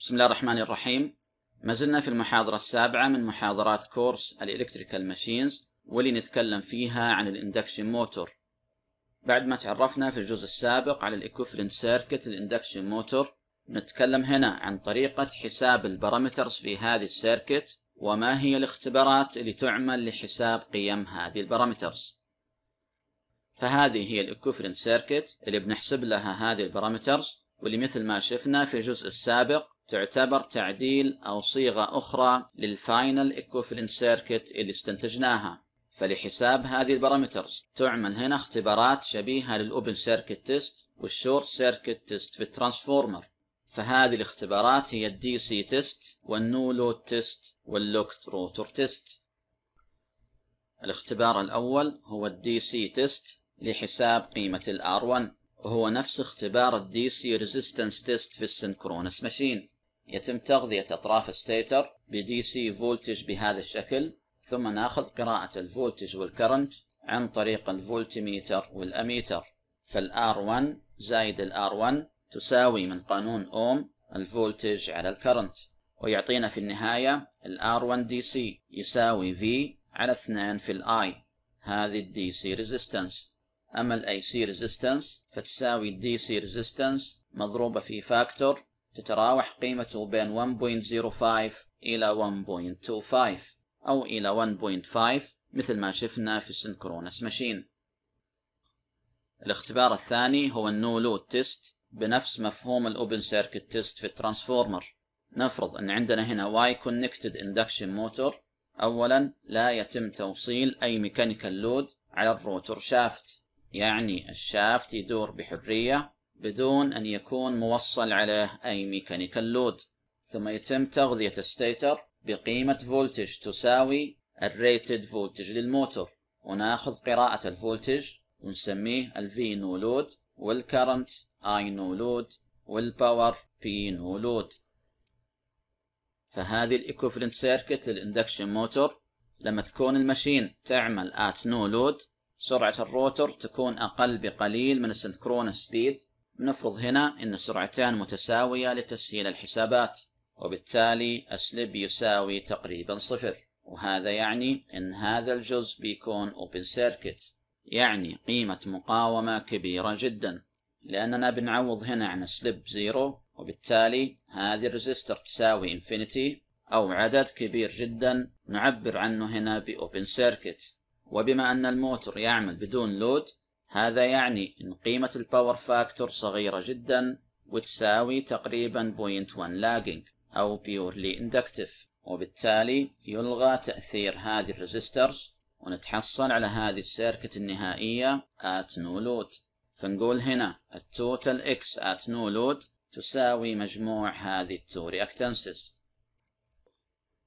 بسم الله الرحمن الرحيم ما زلنا في المحاضرة السابعة من محاضرات كورس الإلكتريكال ماشينز واللي نتكلم فيها عن الاندكشن موتور بعد ما تعرفنا في الجزء السابق على الإكوفلنت سيركت الاندكشن موتور نتكلم هنا عن طريقة حساب البارامترز في هذه السيركت وما هي الاختبارات اللي تعمل لحساب قيم هذه البارامترز فهذه هي الإكوفلنت سيركت اللي بنحسب لها هذه البارامترز واللي مثل ما شفنا في الجزء السابق تعتبر تعديل أو صيغة أخرى للفاينل ايكوفلنت سيركت اللي استنتجناها فلحساب هذه البارامترز تعمل هنا اختبارات شبيهة للأوبن سيركت تيست والشورت سيركت تيست في الترانسفورمر فهذه الاختبارات هي الدي سي تيست والنو لود تيست واللوكت روتور تيست الاختبار الأول هو الدي سي تيست لحساب قيمة الار 1 وهو نفس اختبار الدي سي ريزيستنس تيست في السنكرونس ماشين يتم تغذية أطراف الستيتر بدي سي فولتج بهذا الشكل ثم ناخذ قراءة الفولتج والكرنت عن طريق الفولتميتر والأميتر فالآر1 زائد الآر1 تساوي من قانون أوم الفولتج على الكرنت ويعطينا في النهاية الآر1 دي سي يساوي في على 2 في الآي هذه الدي سي ريزيستنس أما الاي سي ريزيستنس فتساوي الدي سي ريزيستنس مضروبة في فاكتور تتراوح قيمته بين 1.05 إلى 1.25 أو إلى 1.5 مثل ما شفنا في السنكرونس ماشين الاختبار الثاني هو النو لود تيست بنفس مفهوم الاوبن سيركت تيست في الترانسفورمر نفرض ان عندنا هنا واي كونكتد اندكشن موتور اولا لا يتم توصيل اي ميكانيكال لود على الروتور شافت يعني الشافت يدور بحريه بدون أن يكون موصل عليه أي ميكانيكال لود ثم يتم تغذية الستيتر بقيمة فولتج تساوي الريتد فولتج للموتور وناخذ قراءة الفولتج ونسميه الفي نو لود والكرنت اي نو لود والباور بي نو لود فهذه الايكوفلنت سيركت للاندكشن موتور لما تكون المشين تعمل ات نو لود سرعة الروتر تكون أقل بقليل من السنكرون سبيد نفرض هنا أن السرعتان متساوية لتسهيل الحسابات وبالتالي أسلب يساوي تقريبا صفر وهذا يعني أن هذا الجزء بيكون open circuit يعني قيمة مقاومة كبيرة جدا لأننا بنعوض هنا عن سلب زيرو وبالتالي هذه الريزيستر تساوي انفينيتي أو عدد كبير جدا نعبر عنه هنا بأوبن سيركت وبما أن الموتور يعمل بدون لود هذا يعني أن قيمة الباور فاكتور صغيرة جدا وتساوي تقريبا 0.1 لاجنج أو بيورلي اندكتيف وبالتالي يلغى تأثير هذه الريزسترز ونتحصل على هذه السيركت النهائية at no load فنقول هنا التوتال اكس at no load تساوي مجموع هذه التو reactances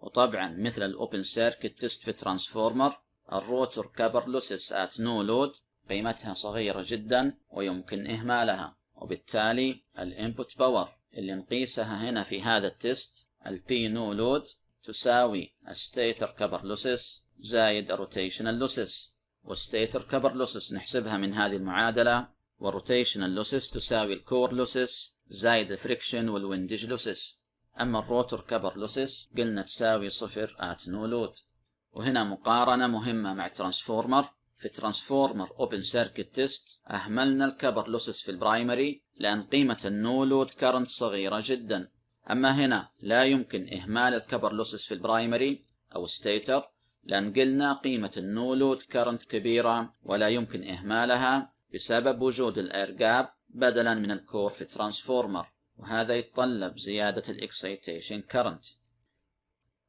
وطبعا مثل الاوبن سيركت تست في ترانسفورمر الروتر كبر لوسس at no load قيمتها صغيرة جدا ويمكن إهمالها وبالتالي الانبوت باور اللي نقيسها هنا في هذا التست البي نو لود تساوي الستيتر كبر لوسس زائد الروتيشنال لوسس والستيتر كبر لوسس نحسبها من هذه المعادلة والروتيشنال لوسس تساوي الكور لوسس زائد الفريكشن والويندج لوسس أما الروتر كبر لوسس قلنا تساوي صفر آت نو لود وهنا مقارنة مهمة مع ترانسفورمر في ترانسفورمر اوبن سيركت تيست اهملنا الكبر لوسس في البرايمري لان قيمة النو لود كارنت صغيرة جدا اما هنا لا يمكن اهمال الكبر لوسس في البرايمري او ستيتر لان قلنا قيمة النو لود كارنت كبيرة ولا يمكن اهمالها بسبب وجود الاير جاب بدلا من الكور في الترانسفورمر وهذا يتطلب زيادة الاكسيتيشن كارنت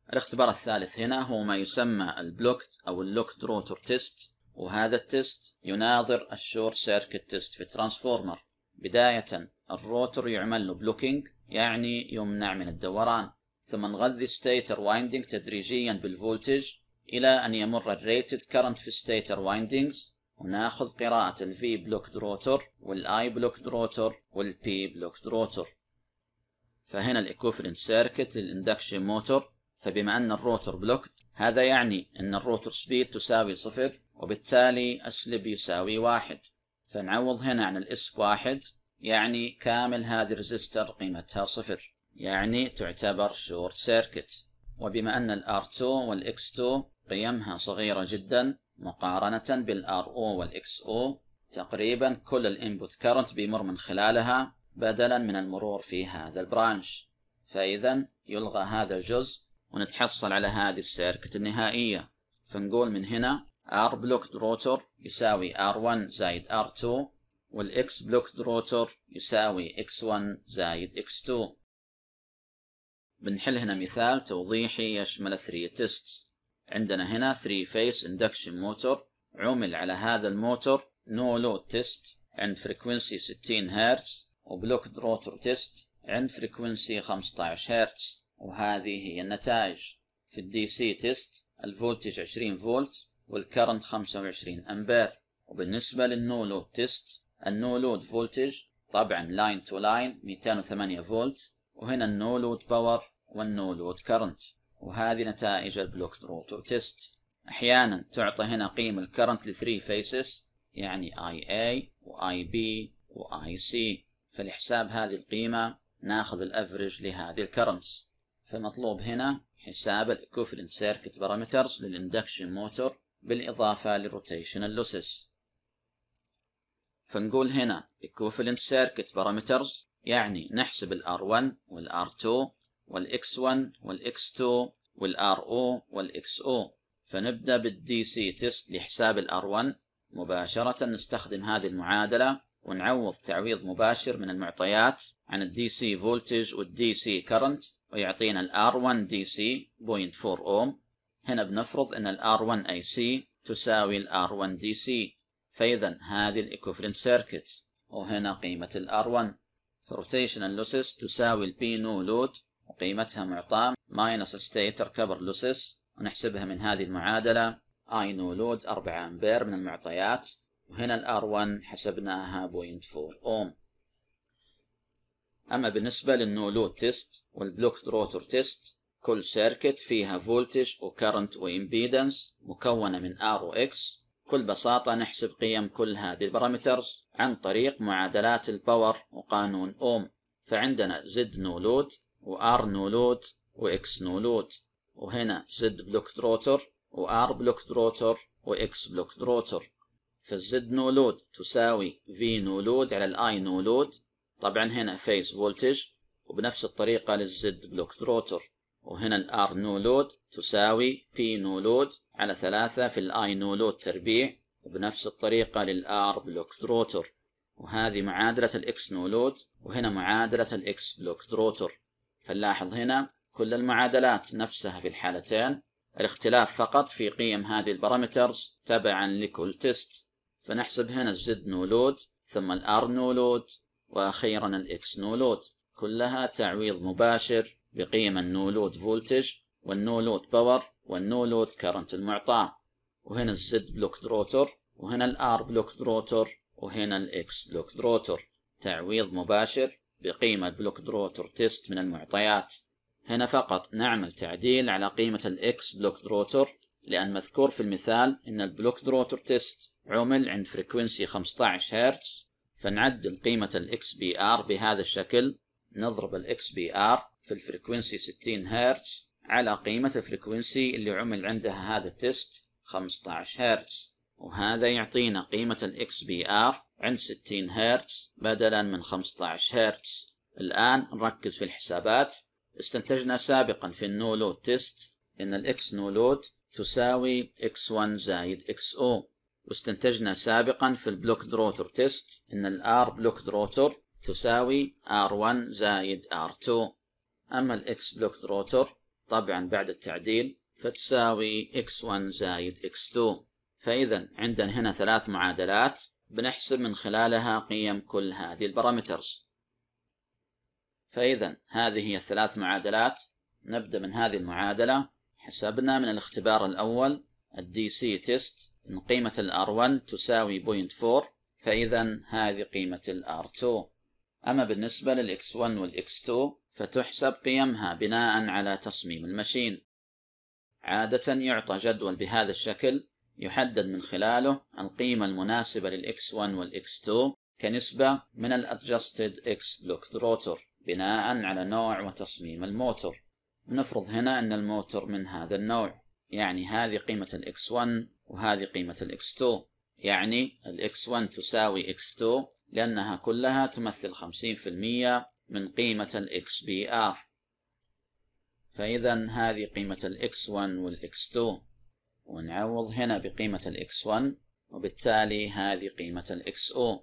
الاختبار الثالث هنا هو ما يسمى البلوكت او اللوكت روتور تيست وهذا التست يناظر الشورت سيركت تيست في الترانسفورمر بداية الروتر يعمل له بلوكينج يعني يمنع من الدوران ثم نغذي ستيتر وايندينج تدريجيا بالفولتج إلى أن يمر الريتد كرنت في ستيتر وايندينجز وناخذ قراءة الفي بلوك دروتر والاي بلوك دروتر والبي بلوك دروتر فهنا الايكوفلنت سيركت للاندكشن موتور فبما أن الروتر بلوكت هذا يعني أن الروتر سبيد تساوي صفر وبالتالي اسلب يساوي واحد فنعوض هنا عن الاسب واحد يعني كامل هذه الريزستر قيمتها صفر يعني تعتبر شورت سيركت وبما أن الار 2 والإكس 2 قيمها صغيرة جدا مقارنة بالار او والإكس او تقريبا كل الانبوت كارنت بيمر من خلالها بدلا من المرور في هذا البرانش فإذا يلغى هذا الجزء ونتحصل على هذه السيركت النهائية فنقول من هنا R بلوك روتر يساوي R1 زائد R2 X بلوك روتر يساوي X1 زائد X2 بنحل هنا مثال توضيحي يشمل 3 تيستس عندنا هنا 3 فيس اندكشن موتور عمل على هذا الموتور نو لود تيست عند فريكونسي 60 هرتز وبلوك روتر تيست عند فريكونسي 15 هرتز وهذه هي النتائج في الدي سي تيست الفولتج 20 فولت والكرنت 25 امبير وبالنسبة للنو لود تيست النو لود فولتج طبعا لاين تو لاين 208 فولت وهنا النو لود باور والنو لود كرنت وهذه نتائج البلوك روتو تيست احيانا تعطى هنا قيم الكرنت لثري فيسز يعني اي اي واي بي واي سي فلحساب هذه القيمة ناخذ الافرج لهذه الكرنت فمطلوب هنا حساب الاكوفلنت سيركت بارامترز للاندكشن موتور بالإضافة للروتيشنال لوسز فنقول هنا equivalent circuit parameters يعني نحسب ال R1 وال R2 وال X1 وال X2 وال RO وال XO فنبدأ بال DC test لحساب ال R1 مباشرة نستخدم هذه المعادلة ونعوض تعويض مباشر من المعطيات عن ال DC voltage وال DC current ويعطينا ال R1 DC 0.4 ohm هنا بنفرض أن ال R1AC تساوي ال R1DC فإذا هذه الايكوفرنت سيركت وهنا قيمة ال R1 فروتيشنال لوسس تساوي P نو لود وقيمتها معطاة ماينس ستيتر كبر لوسس ونحسبها من هذه المعادلة I نو لود 4 امبير من المعطيات وهنا ال R1 حسبناها 0.4 اوم أما بالنسبة للنولود تيست والبلوك دروتر تيست كل سيركت فيها فولتج وكرنت وإمبيدنس مكونة من R و X بكل بساطة نحسب قيم كل هذه البارامترز عن طريق معادلات الباور وقانون أوم فعندنا Z نولود و R نولود و X نولود وهنا Z بلوك دروتر و R بلوك دروتر و X بلوك دروتر فالزد نولود تساوي V نولود على الـ I نولود طبعا هنا فيز فولتج وبنفس الطريقة للزد بلوك دروتر وهنا نو نولود تساوي نو نولود على ثلاثة في نو نولود تربيع وبنفس الطريقة R بلوك دروتر وهذه معادلة نو نولود وهنا معادلة X بلوك دروتر فنلاحظ هنا كل المعادلات نفسها في الحالتين الاختلاف فقط في قيم هذه البارامترز تبعا لكل تيست فنحسب هنا الزد نولود ثم الار نولود واخيرا الاكس نولود كلها تعويض مباشر بقيم النو لود فولتج والنو لود باور والنو لود كرنت المعطاه وهنا الزد بلوك دروتر وهنا الار بلوك دروتر وهنا الاكس بلوك دروتر تعويض مباشر بقيمة بلوك دروتر تيست من المعطيات هنا فقط نعمل تعديل على قيمة الاكس بلوك دروتر لأن مذكور في المثال إن البلوك دروتر تيست عمل عند فريكوينسي 15 هرتز فنعدل قيمة الاكس بي ار بهذا الشكل نضرب الاكس بي ار في الفريكوينسي 60 هرتز على قيمة الفريكوينسي اللي عمل عندها هذا التست 15 هرتز وهذا يعطينا قيمة الـ XBR عند 60 هرتز بدلا من 15 هرتز الآن نركز في الحسابات استنتجنا سابقا في النو Load تيست ان الاكس نو تساوي x1 زائد xo واستنتجنا سابقا في البلوك دروتر تيست ان الار بلوك دروتر تساوي r1 زائد r2 أما X بلوك روتر طبعا بعد التعديل فتساوي x1 زائد x2 فإذا عندنا هنا ثلاث معادلات بنحسب من خلالها قيم كل هذه البارامترز فإذا هذه هي الثلاث معادلات نبدأ من هذه المعادلة حسبنا من الاختبار الأول الدي سي تيست إن قيمة الـ R1 تساوي 0.4 فإذا هذه قيمة الـ R2 أما بالنسبة للـ X1 والـ X2 فتحسب قيمها بناء على تصميم المشين عادة يعطى جدول بهذا الشكل يحدد من خلاله القيمة المناسبة المناسبة 1 والx 2 كنسبة من الـ Adjusted X Block Rotor بناء على نوع وتصميم الموتور نفرض هنا أن الموتور من هذا النوع يعني هذه قيمة الإكس 1 وهذه قيمة الإكس 2 يعني الإكس 1 تساوي x 2 لأنها كلها تمثل 50% من قيمة الـ XBR فإذا هذه قيمة الـ X1 والـ X2 ونعوض هنا بقيمة الـ X1 وبالتالي هذه قيمة الـ XO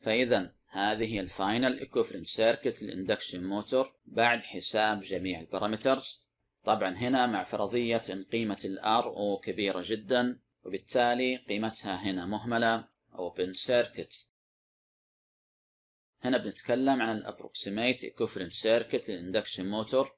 فإذا هذه الفاينل equivalent سيركت للاندكشن موتور بعد حساب جميع البارامترز طبعا هنا مع فرضية ان قيمة الـ RO كبيرة جدا وبالتالي قيمتها هنا مهملة open circuit هنا بنتكلم عن الابروكسيميت ايكوفلنت سيركت للاندكشن موتور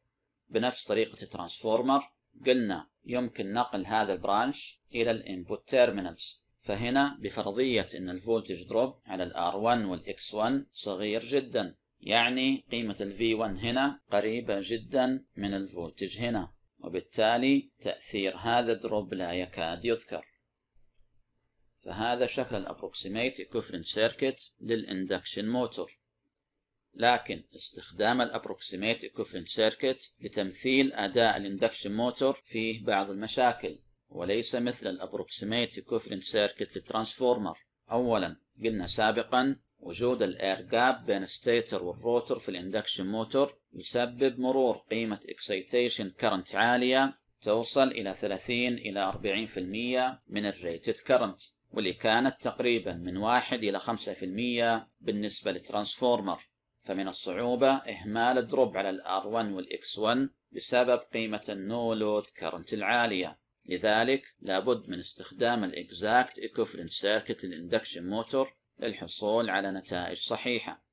بنفس طريقة الترانسفورمر قلنا يمكن نقل هذا البرانش إلى الانبوت تيرمينالز فهنا بفرضية أن الفولتج دروب على الـ R1 والـ X1 صغير جدا يعني قيمة الـ V1 هنا قريبة جدا من الفولتج هنا وبالتالي تأثير هذا الدروب لا يكاد يذكر فهذا شكل approximate equivalent circuit للاندكشن موتور لكن استخدام الابروكسيميت equivalent circuit لتمثيل أداء الاندكشن موتور فيه بعض المشاكل وليس مثل الابروكسيميت equivalent circuit للترانسفورمر أولا قلنا سابقا وجود الاير جاب بين الستيتر والروتر في الاندكشن موتور يسبب مرور قيمة excitation current عالية توصل إلى 30 إلى 40% من الريتد current واللي كانت تقريبا من 1 إلى 5% بالنسبة للترانسفورمر فمن الصعوبة إهمال الدروب على ال R1 وال X1 بسبب قيمة النو لود كرنت العالية لذلك لابد من استخدام الإكزاكت إكوفلنت سيركت للإندكشن موتور للحصول على نتائج صحيحة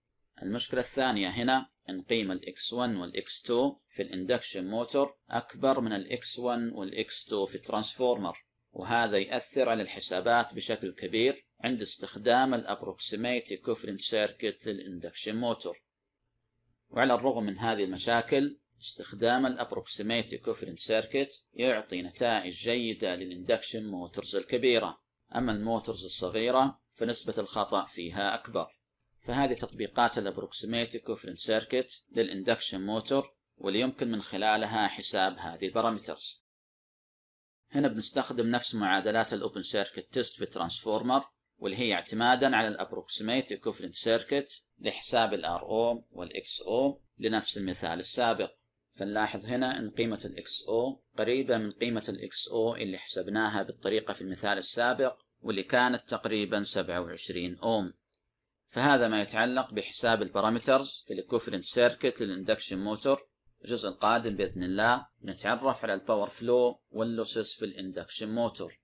المشكلة الثانية هنا أن قيمة الإكس 1 والإكس 2 في الإندكشن موتور أكبر من الإكس 1 والإكس 2 في الترانسفورمر وهذا يأثر على الحسابات بشكل كبير عند استخدام الابروكسيميت كوفرنت سيركت للاندكشن موتور وعلى الرغم من هذه المشاكل استخدام الابروكسيميت كوفرنت سيركت يعطي نتائج جيدة للاندكشن موتورز الكبيرة أما الموتورز الصغيرة فنسبة الخطأ فيها أكبر فهذه تطبيقات الابروكسيميت كوفرنت سيركت للاندكشن موتور واللي يمكن من خلالها حساب هذه البارامترز هنا بنستخدم نفس معادلات الاوبن سيركت تيست في ترانسفورمر واللي هي اعتمادا على الابروكسيميت ايكوفلنت سيركت لحساب الار او والاكس او لنفس المثال السابق فنلاحظ هنا ان قيمة الاكس او قريبة من قيمة الاكس او اللي حسبناها بالطريقة في المثال السابق واللي كانت تقريبا 27 اوم فهذا ما يتعلق بحساب البارامترز في الاكوفلنت سيركت للاندكشن موتور الجزء القادم باذن الله نتعرف على الباور فلو واللوسس في الاندكشن موتور